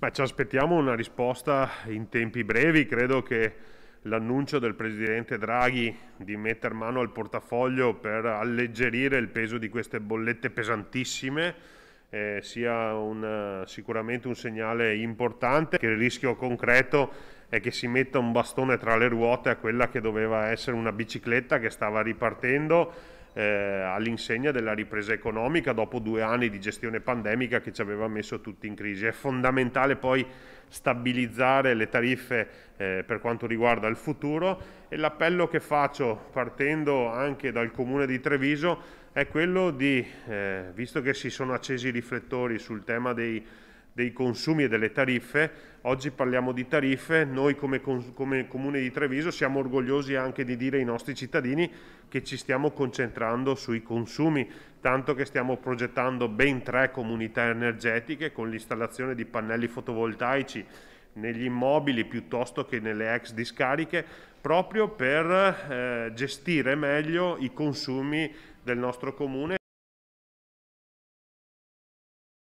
Beh, ci aspettiamo una risposta in tempi brevi, credo che l'annuncio del Presidente Draghi di mettere mano al portafoglio per alleggerire il peso di queste bollette pesantissime eh, sia un, sicuramente un segnale importante, che il rischio concreto è che si metta un bastone tra le ruote a quella che doveva essere una bicicletta che stava ripartendo eh, all'insegna della ripresa economica dopo due anni di gestione pandemica che ci aveva messo tutti in crisi. È fondamentale poi stabilizzare le tariffe eh, per quanto riguarda il futuro e l'appello che faccio partendo anche dal comune di Treviso è quello di, eh, visto che si sono accesi i riflettori sul tema dei dei consumi e delle tariffe. Oggi parliamo di tariffe, noi come, come, Comune di Treviso siamo orgogliosi anche di dire ai nostri cittadini che ci stiamo concentrando sui consumi, tanto che stiamo progettando ben tre comunità energetiche con l'installazione di pannelli fotovoltaici negli immobili piuttosto che nelle ex discariche, proprio per eh, gestire meglio i consumi del nostro comune.